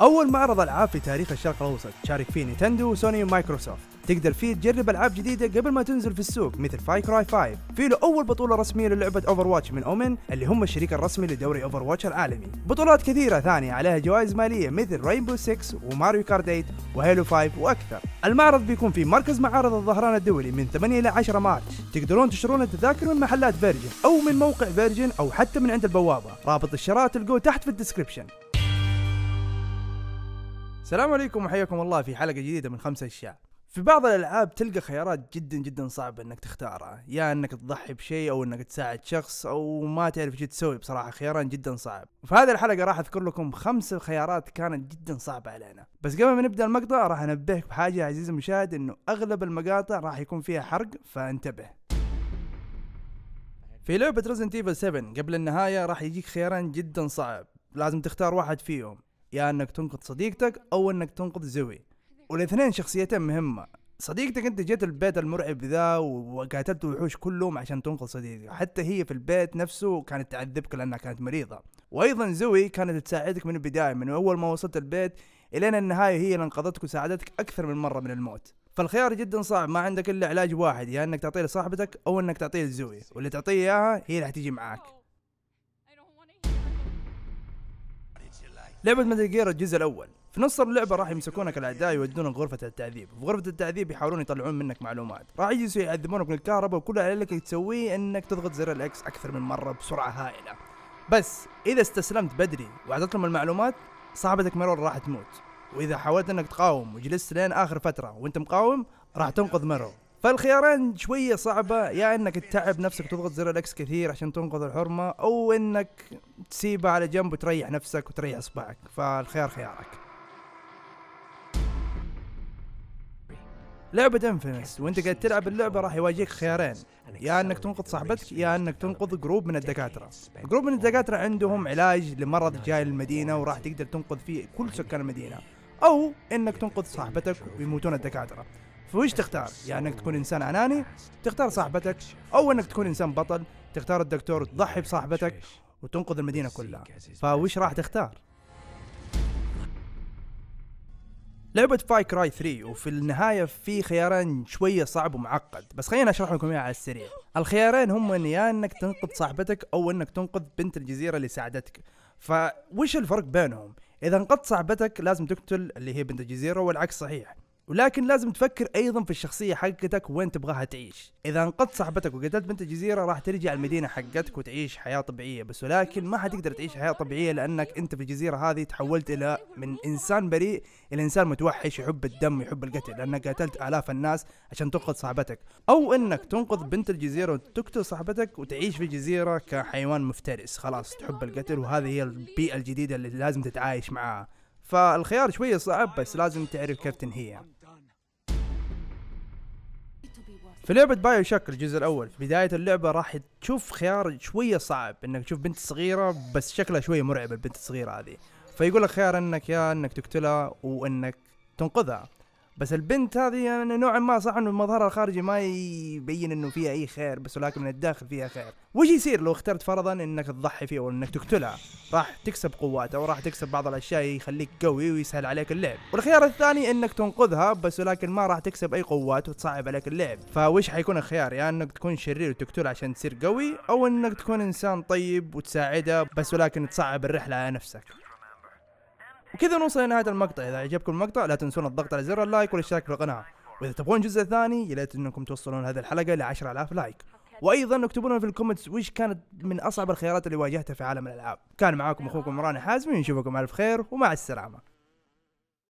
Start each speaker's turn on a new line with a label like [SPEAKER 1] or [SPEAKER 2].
[SPEAKER 1] أول معرض ألعاب في تاريخ الشرق الأوسط تشارك فيه نينتندو وسوني ومايكروسوفت تقدر فيه تجرب ألعاب جديدة قبل ما تنزل في السوق مثل فاي كراي 5 في له أول بطولة رسمية للعبة أوفر واتش من أومن اللي هم الشريك الرسمي لدوري أوفر واتش العالمي بطولات كثيرة ثانية عليها جوائز مالية مثل رينبو 6 وماريو كارد 8 وهيلو 5 وأكثر المعرض بيكون في مركز معارض الظهران الدولي من 8 إلى 10 مارس تقدرون تشترون التذاكر من محلات فيرجن أو من موقع فيرجن أو حتى من عند البوابة رابط الشراء تلقوه تحت في الديسكربشن السلام عليكم وحياكم الله في حلقة جديدة من خمسة أشياء في بعض الألعاب تلقى خيارات جدا جدا صعبة أنك تختارها يا أنك تضحي بشيء أو أنك تساعد شخص أو ما تعرف ايش تسوي بصراحة خياران جدا صعب وفي هذه الحلقة راح أذكر لكم خمسة خيارات كانت جدا صعبة علينا بس قبل ما نبدأ المقطع راح أنبهك بحاجة عزيزي المشاهد أنه أغلب المقاطع راح يكون فيها حرق فانتبه في لعبة Resident Evil 7 قبل النهاية راح يجيك خياران جدا صعب لازم تختار واحد فيهم يا انك تنقذ صديقتك او انك تنقذ زوي والاثنين شخصيتين مهمة صديقتك انت جيت البيت المرعب ذا وقاتلت الوحوش كلهم عشان تنقذ صديقك حتى هي في البيت نفسه كانت تعذبك لانها كانت مريضة وايضا زوي كانت تساعدك من البداية من اول ما وصلت البيت الين النهاية هي اللي انقذتك وساعدتك اكثر من مرة من الموت فالخيار جدا صعب ما عندك الا علاج واحد يا يعني انك تعطيه لصاحبتك او انك تعطيه لزوي واللي تعطيه اياها هي اللي حتيجي معاك لعبه مثل جير الجزء الاول في نص اللعبه راح يمسكونك الاعداء يودونك غرفه التعذيب في غرفه التعذيب يحاولون يطلعون منك معلومات راح يجلسوا يعذبونك من الكهرباء وكل اللي عليك تسويه انك تضغط زر الاكس اكثر من مره بسرعه هائله بس اذا استسلمت بدري واعطيت لهم المعلومات صاحبتك ميرور راح تموت واذا حاولت انك تقاوم وجلست لين اخر فتره وانت مقاوم راح تنقذ ميرور فالخيارين شويه صعبه يا انك تتعب نفسك وتضغط زر الاكس كثير عشان تنقذ الحرمه او انك تسيبها على جنب وتريح نفسك وتريح اصبعك فالخيار خيارك لعبة انفينس وانت قاعد تلعب اللعبة راح يواجهك خيارين يا انك تنقذ صاحبتك يا انك تنقذ جروب من الدكاترة جروب من الدكاترة عندهم علاج لمرض جاي للمدينة وراح تقدر تنقذ فيه كل سكان المدينة او انك تنقذ صاحبتك ويموتون الدكاترة فوش تختار؟ يا يعني انك تكون انسان اناني تختار صاحبتك او انك تكون انسان بطل تختار الدكتور وتضحي بصاحبتك وتنقذ المدينه كلها فوش راح تختار؟ لعبة فاي كراي 3 وفي النهاية في خيارين شوية صعب ومعقد بس خلينا اشرح لكم اياها على السريع الخيارين هم ان يا انك تنقذ صاحبتك او انك تنقذ بنت الجزيرة اللي ساعدتك فوش الفرق بينهم اذا انقذت صاحبتك لازم تقتل اللي هي بنت الجزيرة والعكس صحيح ولكن لازم تفكر ايضا في الشخصيه حقتك وين تبغاها تعيش اذا انقذت صاحبتك وقتلت بنت الجزيره راح ترجع المدينه حقتك وتعيش حياه طبيعيه بس ولكن ما حتقدر تعيش حياه طبيعيه لانك انت في الجزيره هذه تحولت الى من انسان بريء الى انسان متوحش يحب الدم يحب القتل لانك قتلت الاف الناس عشان تنقذ صاحبتك او انك تنقذ بنت الجزيره وتقتل صاحبتك وتعيش في الجزيره كحيوان مفترس خلاص تحب القتل وهذه هي البيئه الجديده اللي لازم تتعايش معها فالخيار شويه صعب بس لازم تعرف كيف تنهيها في لعبة بايو شك الجزء الأول في بداية اللعبة راح تشوف خيار شوية صعب إنك تشوف بنت صغيرة بس شكلها شوية مرعب البنت الصغيرة هذه فيقول لك خيار إنك يا إنك تقتلها وإنك تنقذها بس البنت هذه يعني نوعا ما صح انه مظهرها الخارجي ما يبين انه فيها اي خير بس ولكن من الداخل فيها خير وش يصير لو اخترت فرضا انك تضحي فيها او انك تقتلها راح تكسب قواتها وراح تكسب بعض الاشياء يخليك قوي ويسهل عليك اللعب والخيار الثاني انك تنقذها بس ولكن ما راح تكسب اي قوات وتصعب عليك اللعب فوش حيكون الخيار يا يعني انك تكون شرير وتقتلها عشان تصير قوي او انك تكون انسان طيب وتساعدها بس ولكن تصعب الرحله على نفسك وكذا نوصل لنهايه المقطع اذا عجبكم المقطع لا تنسون الضغط على زر اللايك والاشتراك في القناه واذا تبغون جزء ثاني يا ليت انكم توصلون هذه الحلقه ل 10000 لايك وايضا اكتبوا لنا في الكومنتس وش كانت من اصعب الخيارات اللي واجهتها في عالم الالعاب كان معاكم اخوكم راني حازمي ونشوفكم على الف خير ومع السلامه